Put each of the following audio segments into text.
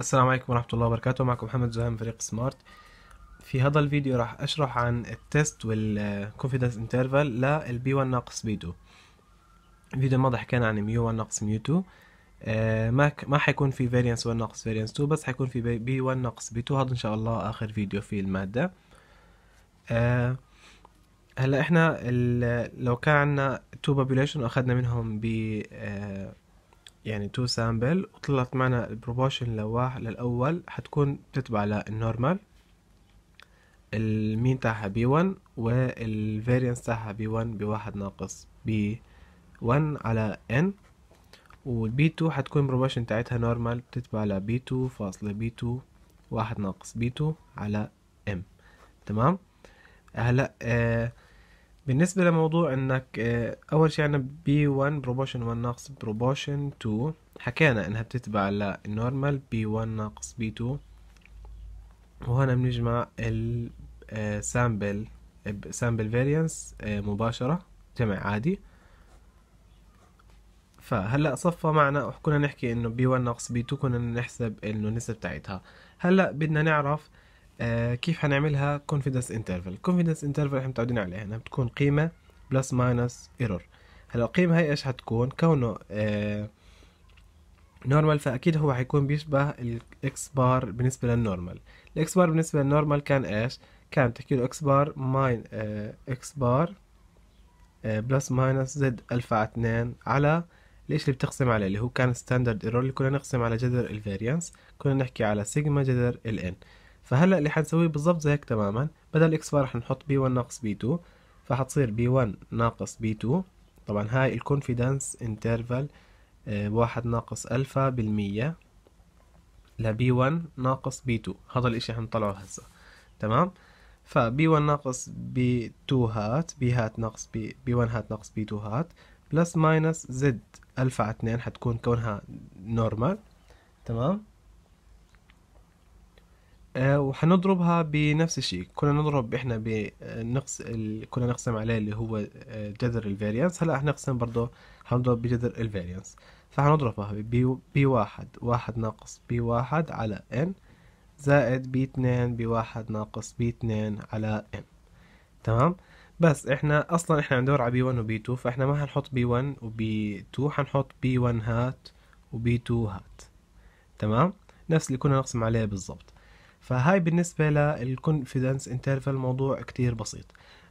السلام عليكم ورحمة الله وبركاته معكم محمد زهام فريق سمارت في هذا الفيديو راح أشرح عن التست والكونفيدنس انترفال للبي 1 ناقص بي 2 الفيديو الماضي حكينا عن ميو 1 ناقص ميو 2 آه، ما ما حيكون في فيرينس 1 ناقص فيرينس 2 بس حيكون في بي 1 ناقص بي 2 هذا إن شاء الله آخر فيديو في المادة آه، هلا احنا لو كان عندنا تو population أخذنا منهم ب آه، يعني تو سامبل وطلعت معنا البروبوشن لواح للأول حتكون بتتبع للنورمال المين تاعها بي 1 والفاريانس تاعها بي 1 بواحد ناقص بي 1 على ان والبي 2 حتكون البروبوشن تاعتها نورمال بتتبع لبي 2 فاصلة بي 2 واحد ناقص بي 2 على ام تمام هلا آه بالنسبة لموضوع انك آه، اول شيء عنا بي 1 بروبوشن 1 ناقص بروبوشن 2 حكينا انها بتتبع للنورمال بي 1 ناقص بي 2 وهنا بنجمع السامبل سامبل فاريانس مباشرة جمع عادي فهلا صفى معنا كنا نحكي انه بي 1 ناقص بي 2 كنا نحسب انه النسب تاعتها هلا بدنا نعرف آه كيف حنعملها كونفيدنس انترفل كونفيدنس انترفل احنا متعودين عليها انها بتكون قيمة بلس ماينس ايرور هلا القيمة هاي ايش حتكون كونه آه نورمال فاكيد هو حيكون بيشبه الاكس بار بالنسبة للنورمال الاكس بار بالنسبة للنورمال كان ايش كان تحكي له اكس بار ماين اكس بار بلس ماينس زد الفا اتنين على ليش اللي بتقسم عليه اللي هو كان ستاندرد ايرور اللي كنا نقسم على جذر الفاريانس كنا نحكي على سيجما جذر الان n فهلا اللي حنسويه بالضبط زي هيك تماما بدل اكس بار رح نحط بي 1 ناقص بي 2 فحتصير بي 1 ناقص بي 2 طبعا هاي الكونفيدنس انترفال آه، واحد ناقص ألفا بالمية لبي 1 ناقص بي 2 هذا الاشي حنطلعه هسا تمام فبي 1 ناقص بي 2 هات بي هات ناقص بي بي 1 هات ناقص بي 2 هات بلس ماينس زد ألفا على 2 حتكون كونها نورمال تمام آه، وحنضربها بنفس الشيء كنا نضرب احنا بنقص آه، ال... كنا نقسم عليه اللي هو آه، جذر الفاريانس هلا حنقسم برضه حنضرب بجذر الفاريانس فحنضربها ب بي... واحد واحد ناقص بي واحد على ان زائد بي اتنين بي واحد ناقص بي اتنين على ان تمام بس احنا اصلا احنا ندور على بي 1 وبي 2 فاحنا ما حنحط بي 1 وبي 2 حنحط بي 1 هات وبي 2 هات تمام نفس اللي كنا نقسم عليه بالضبط فهاي بالنسبه للكونفيدنس انترفال موضوع كتير بسيط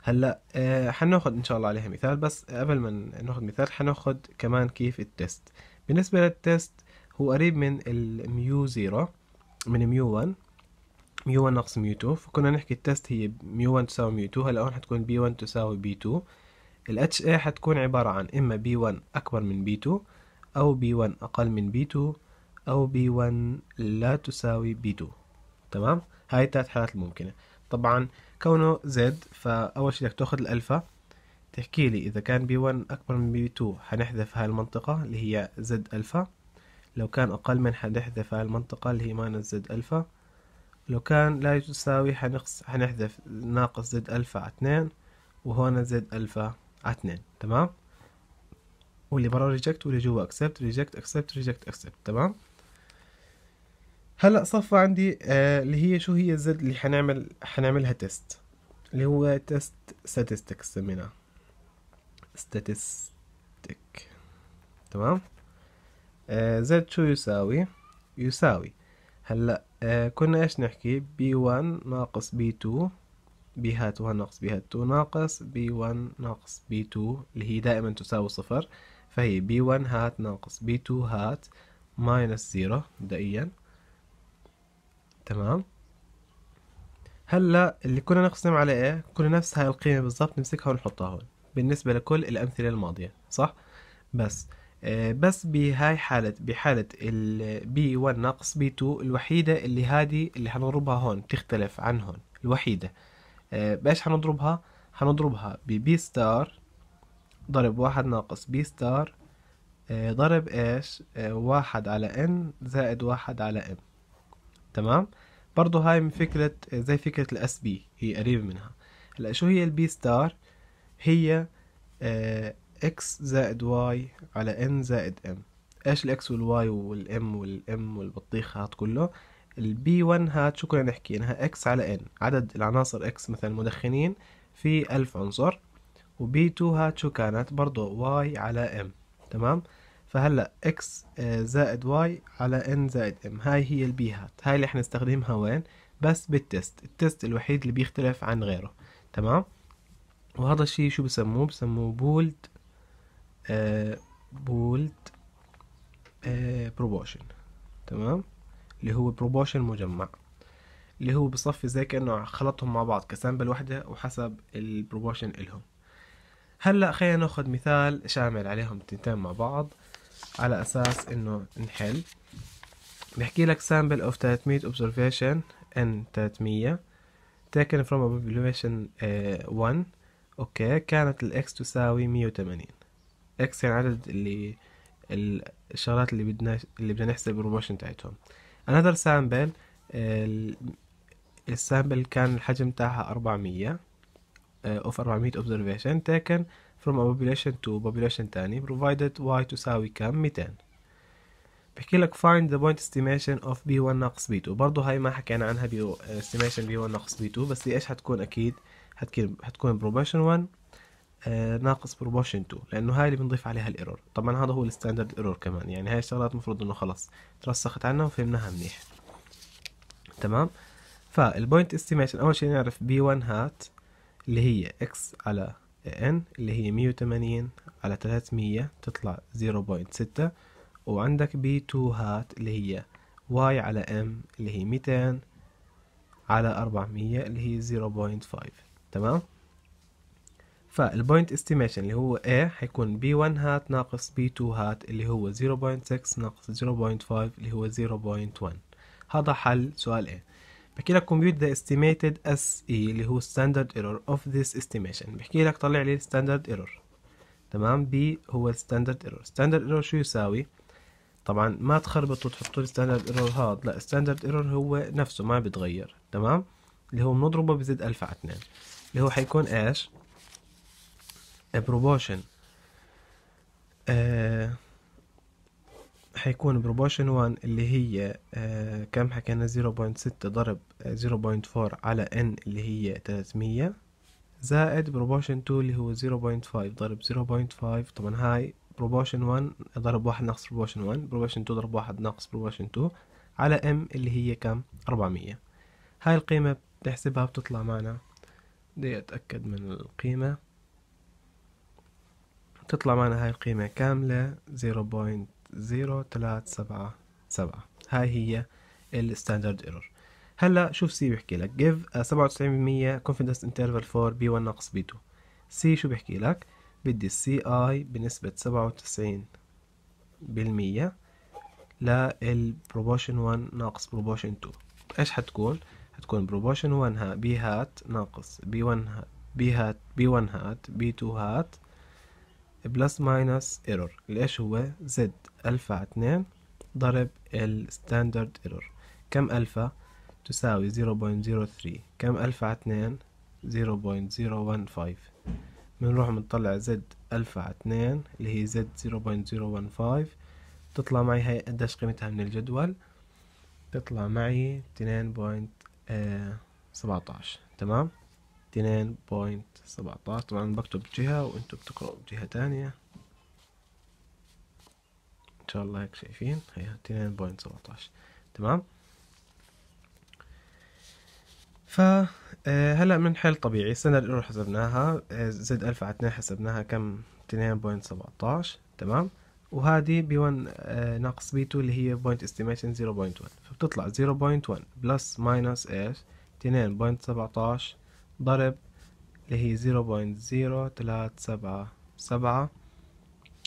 هلا آه حناخد ان شاء الله عليها مثال بس قبل ما ناخد مثال حناخد كمان كيف التست بالنسبه للتست هو قريب من الميو زيرو من ميو 1 ميو 1 ناقص ميو 2 فكنا نحكي التست هي ميو 1 تساوي ميو 2 هلا هون حتكون بي 1 تساوي بي 2 الاتش اي حتكون عباره عن اما بي 1 اكبر من بي 2 او بي 1 اقل من بي 2 او بي 1 لا تساوي بي 2 تمام هاي الثلاث حالات الممكنه طبعا كونه زد فاول شيء بدك تاخذ الالفا تحكي لي اذا كان بي 1 اكبر من بي 2 حنحذف هاي المنطقه اللي هي زد الفا لو كان اقل من حنحذف هاي المنطقه اللي هي ماينس زد الفا لو كان لا يساوي حنقص حنحذف ناقص زد الفا على 2 وهون زد الفا على 2 تمام واللي برا ريجكت واللي جوا اكسبت ريجكت اكسبت ريجكت اكسبت تمام هلا صفى عندي آه اللي هي شو هي الزد اللي حنعمل حنعملها تيست اللي هو تيست statistics سميناه statistic تمام آه زد شو يساوي يساوي هلا آه كنا ايش نحكي بي 1 ناقص بي 2 بي هات 1 ناقص بي هات 2 ناقص بي 1 ناقص بي 2 اللي هي دائما تساوي صفر فهي بي 1 هات ناقص بي 2 هات ماينس زيرو مبدئيا تمام هلا اللي كنا نقسم على ايه كنا نفس هاي القيمه بالضبط نمسكها ونحطها هون بالنسبه لكل الامثله الماضيه صح بس آه بس بهاي حالة بحالة ال B1 ناقص B2 الوحيدة اللي هادي اللي هنضربها هون تختلف عن هون الوحيدة آه بإيش هنضربها؟ هنضربها ب B ستار ضرب واحد ناقص B ستار آه، ضرب إيش؟ آه، واحد على N زائد واحد على M تمام برضو هاي من فكرة زي فكرة الاس بي هي قريبة منها هلا شو هي البي ستار هي اكس آه، زائد واي على ان زائد ام ايش الاكس والواي والام والام والبطيخ هات كله البي 1 هات شو كنا نحكي انها اكس على ان عدد العناصر اكس مثلا مدخنين في ألف عنصر وبي 2 هات شو كانت برضو واي على ام تمام فهلا اكس آه، زائد واي على ان زائد ام هاي هي البي هات هاي اللي احنا نستخدمها وين بس بالتست التست الوحيد اللي بيختلف عن غيره تمام وهذا الشيء شو بسموه بسموه بولد آه بولد آه بروبوشن تمام اللي هو بروبوشن مجمع اللي هو بصفي زي كأنه خلطهم مع بعض كسامبل وحده وحسب البروبوشن إلهم هلا خلينا ناخد مثال شامل عليهم التنتين مع بعض على اساس انه نحل بحكي لك sample of 300 observation n 300 taken from population 1 آه، اوكي كانت الاكس تساوي 180 اكس يعني عدد اللي الشغلات اللي بدنا اللي بدنا نحسب البروبورشن تاعتهم another sample السامبل كان الحجم تاعها 400 اوف 400 observation taken from a population to population تاني provided y تساوي كم 200 بحكي لك find the point estimation of b1 ناقص b2 برضه هاي ما حكينا عنها بـ estimation b1 ناقص b2 بس هي ايش حتكون اكيد هتكون هتكون proportion 1 آه، ناقص proportion 2 لانه هاي اللي بنضيف عليها الايرور طبعا هذا هو الستاندرد ايرور كمان يعني هاي الشغلات المفروض انه خلص ترسخت عنا وفهمناها منيح تمام فالبوينت استيميشن اول شيء نعرف b1 هات اللي هي x على n اللي هي مية وتمانين على 300 تطلع زيرو بوينت ستة وعندك b تو هات اللي هي y على m اللي هي 200 على 400 اللي هي زيرو بوينت فايف تمام فالبوينت استيميشن اللي هو A حيكون B1 هات ناقص B2 هات اللي هو 0.6 ناقص 0.5 اللي هو 0.1 هذا حل سؤال A بحكي لك compute the estimated as E اللي هو standard error of this estimation بحكي لك طلع لي standard error تمام B هو standard error standard error شو يساوي طبعا ما تخربطوا تحطوا standard error هذا لا standard error هو نفسه ما بيتغير تمام اللي هو بنضربه بزيد ألف على اتنين اللي هو حيكون ايش proportion آه حيكون بروبوشن 1 اللي هي آه كام حكينا 0.6 ضرب 0.4 آه، على n اللي هي 300 زائد بروبوشن 2 اللي هو 0.5 ضرب 0.5 طبعا هاي بروبوشن 1 ضرب 1 ناقص بروبوشن 1 بروبوشن 2 ضرب 1 ناقص بروبوشن 2 على m اللي هي كم 400 هاي القيمة بتحسبها بتطلع معنا بدي اتأكد من القيمة تطلع معنا هاي القيمة كاملة 0.5 زيرو تلات سبعة سبعة هاي هي الستاندرد ايرور هلا شوف سي بيحكي لك جيف سبعة وتسعين بالمية confidence interval for b1 ناقص بي 2 سي شو بيحكي لك بدي السي اي بنسبة سبعة وتسعين بالمية للبروبوشن 1 ناقص بروبوشن 2 ايش حتكون؟ حتكون بروبوشن 1 ها بي هات ناقص بي 1 بي هات بي 1 هات بي 2 هات بلس ماينس ايرور الاش هو زد الفا اتنين ضرب الستاندرد ايرور كم الفا تساوي 0.03 كم الفا اتنين 0.015 بنروح بنطلع زد الفا اتنين اللي هي زد 0.015 تطلع معي هاي قديش قيمتها من الجدول تطلع معي 2.17 آه، تمام 2.17 طبعا بكتب جهة وانتم بتقرأوا جهة تانية ان شاء الله هيك شايفين هي 2.17 تمام آه، هلا من حل طبيعي السنة الأولى حسبناها آه، زد ألف على اتنين حسبناها كم 2.17 تمام وهذه بي 1 آه، ناقص بي 2 اللي هي بوينت استيميشن 0.1 فبتطلع 0.1 بلس ماينس ايش 2.17 ضرب اللي هي 0.0377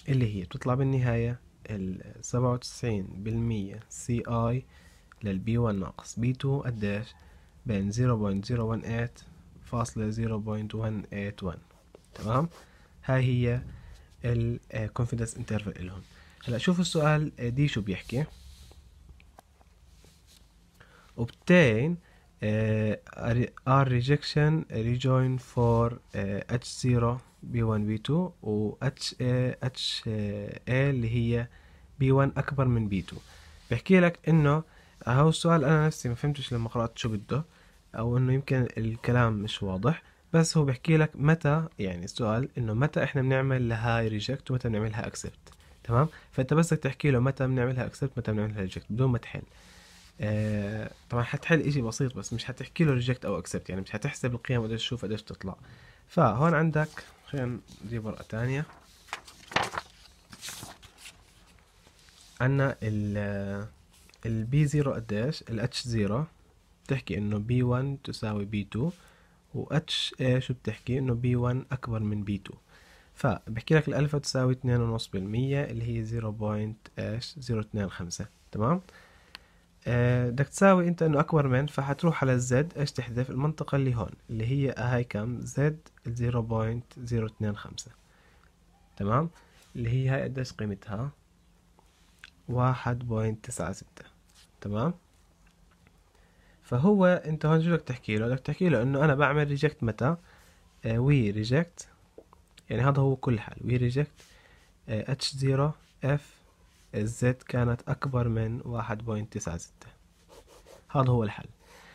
اللي هي بتطلع بالنهاية ال 97% CI لل B1 ناقص B2 قديش بين 0.018 فاصلة 0.181 تمام هاي هي ال confidence interval لهم هلا شوف السؤال آه، دي شو بيحكي obtain آه، R rejection rejoin for H0 B1 B2 و H A آه، H آه، A اللي هي B1 أكبر من B2 بحكي لك إنه هو السؤال أنا نفسي ما فهمتش لما قرأت شو بده أو إنه يمكن الكلام مش واضح بس هو بحكي لك متى يعني السؤال إنه متى إحنا بنعمل لهاي ريجكت ومتى بنعملها أكسبت تمام فأنت بس تحكي له متى بنعملها أكسبت متى بنعملها ريجكت بدون ما تحل آه، طبعا حتحل إشي بسيط بس مش حتحكي له ريجكت او اكسبت يعني مش حتحسب القيم قديش تشوف قديش تطلع فهون عندك خلينا نجيب ورقه ثانيه عندنا ال آه، ال البي زيرو قديش ال الاتش زيرو بتحكي انه بي 1 تساوي بي 2 و اتش اي شو بتحكي انه بي 1 اكبر من بي 2 فبحكي لك الالفا تساوي 2.5% اللي هي 0.025 تمام آه، بدك تساوي انت انه اكبر من فحتروح على الزد ايش تحذف المنطقة اللي هون اللي هي هاي كم زد 0.025 تمام اللي هي هاي قديش قيمتها واحد بوينت تسعة ستة تمام فهو انت هون شو بدك تحكي له بدك تحكي له انه انا بعمل ريجكت متى وي آه، ريجكت يعني هذا هو كل حال وي ريجكت اتش زيرو اف الزد كانت أكبر من واحد بوينت تسعة ستة هذا هو الحل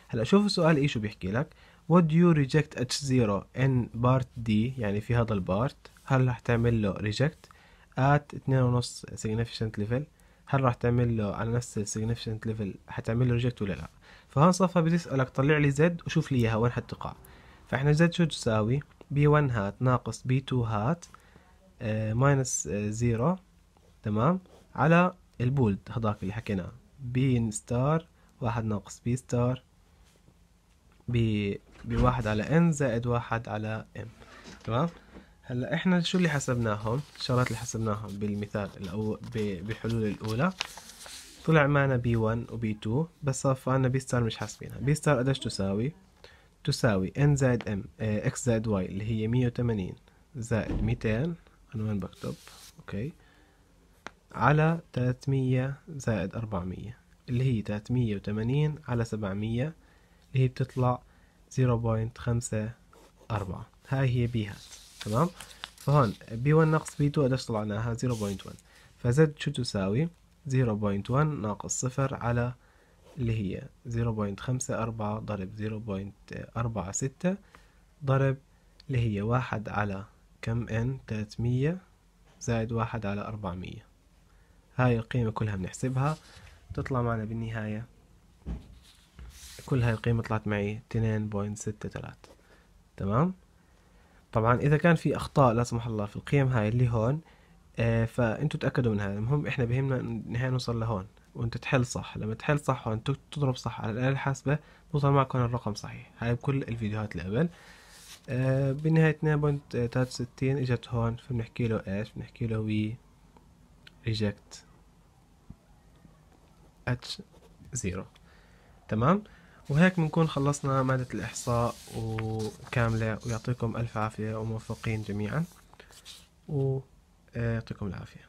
هلا شوف السؤال ايش بيحكي لك What do you reject h0 in part d يعني في هذا البارت هل رح تعمل له reject at 2.5 significant level هل راح تعمل له على نفس significant level حتعمل له reject ولا لا فهون صفة بتسألك طلع لي زد وشوف لي اياها وين حتقع فاحنا زد شو تساوي b 1 هات ناقص b 2 هات ماينس 0 تمام على البولد هذاك اللي حكيناه بين ستار واحد ناقص بي ستار بواحد على ان زائد واحد على ام تمام هلا احنا شو اللي حسبناهم الشغلات اللي حسبناهم بالمثال الاول بالحلول الاولى طلع معنا بي 1 وبي 2 بس صار عنا بي ستار مش حاسبينها بي ستار قديش تساوي تساوي ان زائد ام اكس آه، زائد واي اللي هي 180 زائد 200 انا وين بكتب اوكي على 300 زائد 400 اللي هي 380 على 700 اللي هي بتطلع 0.54 هاي هي بي هات تمام فهون بي 1 ناقص بي 2 قديش طلعناها 0.1 فزد شو تساوي 0.1 ناقص 0 على اللي هي 0.54 ضرب 0.46 ضرب اللي هي 1 على كم ان 300 زائد 1 على 400 هاي القيمة كلها بنحسبها تطلع معنا بالنهاية كل هاي القيمة طلعت معي 2.63 تمام طبعا إذا كان في أخطاء لا سمح الله في القيم هاي اللي هون آه فأنتوا تأكدوا من هذا المهم إحنا بهمنا نهاية نوصل لهون وأنت تحل صح لما تحل صح وأنت تضرب صح على الآلة الحاسبة بوصل معك هون الرقم صحيح هاي بكل الفيديوهات اللي قبل آه بالنهاية 2.63 إجت هون فبنحكي له إيش بنحكي له وي ريجكت اتش 0 تمام وهيك بنكون خلصنا مادة الإحصاء وكاملة ويعطيكم ألف عافية وموفقين جميعا ويعطيكم العافية